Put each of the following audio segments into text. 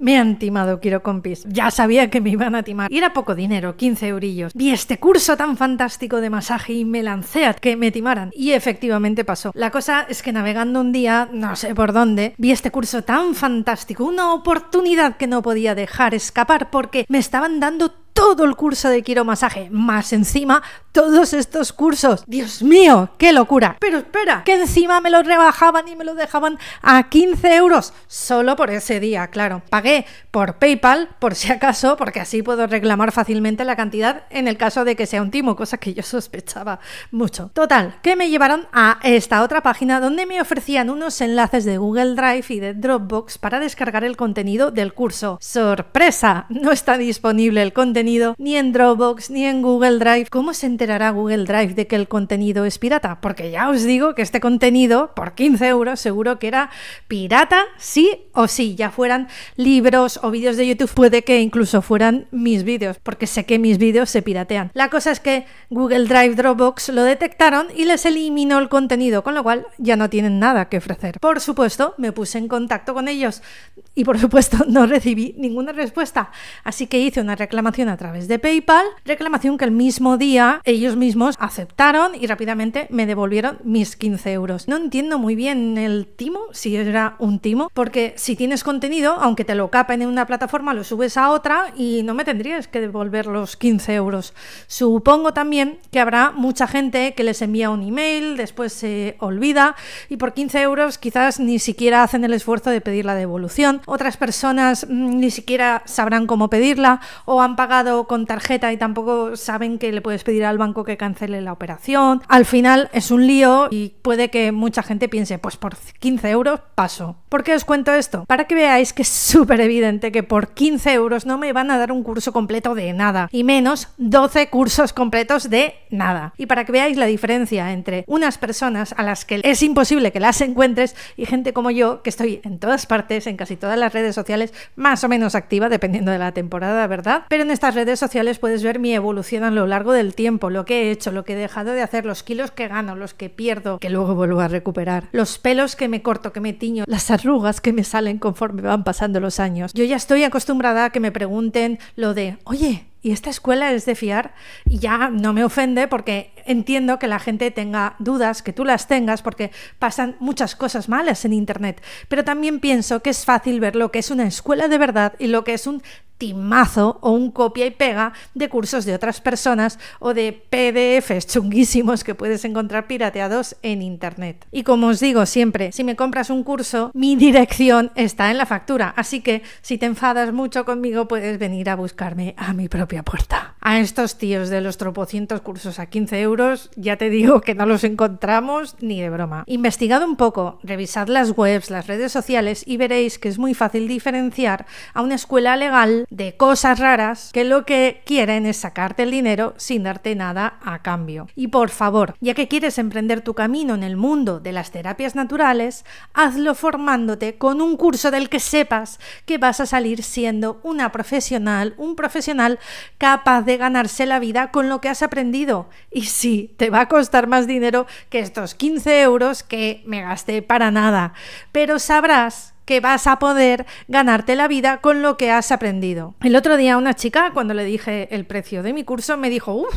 Me han timado, quiero compis. Ya sabía que me iban a timar. Y era poco dinero, 15 eurillos. Vi este curso tan fantástico de masaje y me lancé a que me timaran. Y efectivamente pasó. La cosa es que navegando un día, no sé por dónde, vi este curso tan fantástico, una oportunidad que no podía dejar escapar porque me estaban dando todo el curso de quiromasaje, más encima todos estos cursos. Dios mío, qué locura. Pero espera, que encima me lo rebajaban y me lo dejaban a 15 euros solo por ese día, claro. Pagué por PayPal, por si acaso, porque así puedo reclamar fácilmente la cantidad en el caso de que sea un timo, cosa que yo sospechaba mucho. Total, que me llevaron a esta otra página donde me ofrecían unos enlaces de Google Drive y de Dropbox para descargar el contenido del curso. Sorpresa, no está disponible el contenido ni en Dropbox ni en Google Drive. ¿Cómo se enterará Google Drive de que el contenido es pirata? Porque ya os digo que este contenido, por 15 euros, seguro que era pirata, sí o sí, ya fueran libros o vídeos de YouTube, puede que incluso fueran mis vídeos, porque sé que mis vídeos se piratean. La cosa es que Google Drive, Dropbox lo detectaron y les eliminó el contenido, con lo cual ya no tienen nada que ofrecer. Por supuesto, me puse en contacto con ellos y por supuesto no recibí ninguna respuesta, así que hice una reclamación a través de PayPal, reclamación que el mismo día ellos mismos aceptaron y rápidamente me devolvieron mis 15 euros. No entiendo muy bien el timo, si era un timo, porque si tienes contenido, aunque te lo capen en una plataforma, lo subes a otra y no me tendrías que devolver los 15 euros. Supongo también que habrá mucha gente que les envía un email, después se olvida y por 15 euros quizás ni siquiera hacen el esfuerzo de pedir la devolución. Otras personas mm, ni siquiera sabrán cómo pedirla o han pagado con tarjeta y tampoco saben que le puedes pedir al banco que cancele la operación. Al final es un lío y puede que mucha gente piense, pues por 15 euros paso. ¿Por qué os cuento esto? Para que veáis que es súper evidente que por 15 euros no me van a dar un curso completo de nada, y menos 12 cursos completos de nada. Y para que veáis la diferencia entre unas personas a las que es imposible que las encuentres y gente como yo, que estoy en todas partes, en casi todas las redes sociales, más o menos activa, dependiendo de la temporada, ¿verdad? Pero en esta redes sociales puedes ver mi evolución a lo largo del tiempo, lo que he hecho, lo que he dejado de hacer, los kilos que gano, los que pierdo, que luego vuelvo a recuperar, los pelos que me corto, que me tiño, las arrugas que me salen conforme van pasando los años. Yo ya estoy acostumbrada a que me pregunten lo de, oye, y esta escuela es de fiar y ya no me ofende porque entiendo que la gente tenga dudas, que tú las tengas, porque pasan muchas cosas malas en Internet. Pero también pienso que es fácil ver lo que es una escuela de verdad y lo que es un timazo o un copia y pega de cursos de otras personas o de PDFs chunguísimos que puedes encontrar pirateados en internet. Y como os digo siempre, si me compras un curso, mi dirección está en la factura, así que si te enfadas mucho conmigo puedes venir a buscarme a mi propia puerta a estos tíos de los tropocientos cursos a 15 euros, ya te digo que no los encontramos ni de broma. Investigad un poco, revisad las webs, las redes sociales y veréis que es muy fácil diferenciar a una escuela legal de cosas raras que lo que quieren es sacarte el dinero sin darte nada a cambio. Y por favor, ya que quieres emprender tu camino en el mundo de las terapias naturales, hazlo formándote con un curso del que sepas que vas a salir siendo una profesional, un profesional capaz de ganarse la vida con lo que has aprendido. Y sí, te va a costar más dinero que estos 15 euros que me gasté para nada, pero sabrás que vas a poder ganarte la vida con lo que has aprendido. El otro día una chica, cuando le dije el precio de mi curso, me dijo, uff,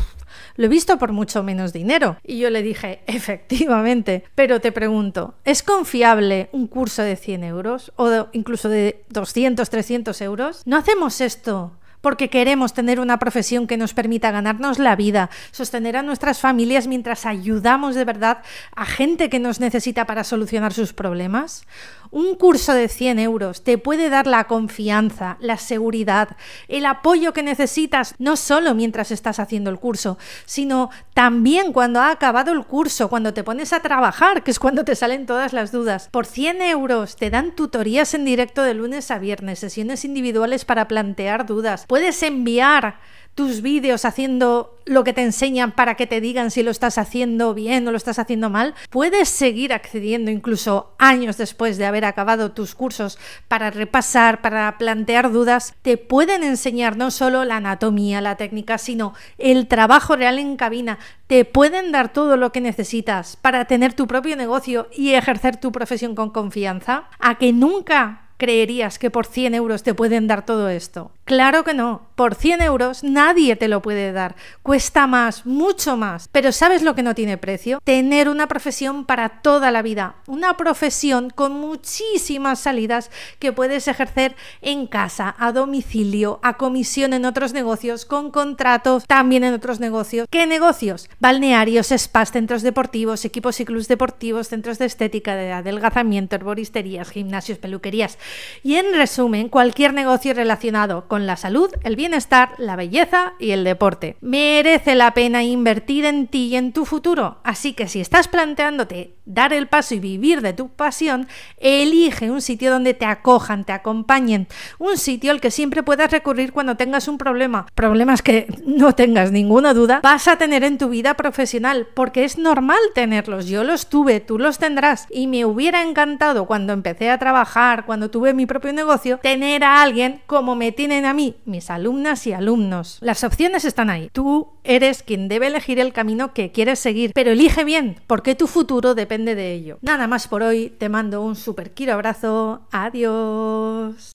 lo he visto por mucho menos dinero. Y yo le dije, efectivamente, pero te pregunto, ¿es confiable un curso de 100 euros o incluso de 200, 300 euros? ¿No hacemos esto porque queremos tener una profesión que nos permita ganarnos la vida, sostener a nuestras familias mientras ayudamos de verdad a gente que nos necesita para solucionar sus problemas? Un curso de 100 euros te puede dar la confianza, la seguridad, el apoyo que necesitas, no solo mientras estás haciendo el curso, sino también cuando ha acabado el curso, cuando te pones a trabajar, que es cuando te salen todas las dudas. Por 100 euros te dan tutorías en directo de lunes a viernes, sesiones individuales para plantear dudas puedes enviar tus vídeos haciendo lo que te enseñan para que te digan si lo estás haciendo bien o lo estás haciendo mal, puedes seguir accediendo incluso años después de haber acabado tus cursos para repasar, para plantear dudas, te pueden enseñar no solo la anatomía, la técnica, sino el trabajo real en cabina, te pueden dar todo lo que necesitas para tener tu propio negocio y ejercer tu profesión con confianza, a que nunca creerías que por 100 euros te pueden dar todo esto. Claro que no, por 100 euros nadie te lo puede dar, cuesta más, mucho más, pero ¿sabes lo que no tiene precio? Tener una profesión para toda la vida, una profesión con muchísimas salidas que puedes ejercer en casa, a domicilio, a comisión en otros negocios, con contratos también en otros negocios. ¿Qué negocios? Balnearios, spas, centros deportivos, equipos y clubes deportivos, centros de estética, de adelgazamiento, herboristerías, gimnasios, peluquerías y en resumen cualquier negocio relacionado con con la salud, el bienestar, la belleza y el deporte. Merece la pena invertir en ti y en tu futuro, así que si estás planteándote dar el paso y vivir de tu pasión, elige un sitio donde te acojan, te acompañen, un sitio al que siempre puedas recurrir cuando tengas un problema, problemas que no tengas ninguna duda, vas a tener en tu vida profesional, porque es normal tenerlos, yo los tuve, tú los tendrás, y me hubiera encantado cuando empecé a trabajar, cuando tuve mi propio negocio, tener a alguien como me tienen a mí, mis alumnas y alumnos. Las opciones están ahí. Tú eres quien debe elegir el camino que quieres seguir, pero elige bien, porque tu futuro depende de ello. Nada más por hoy, te mando un super quiero abrazo, adiós.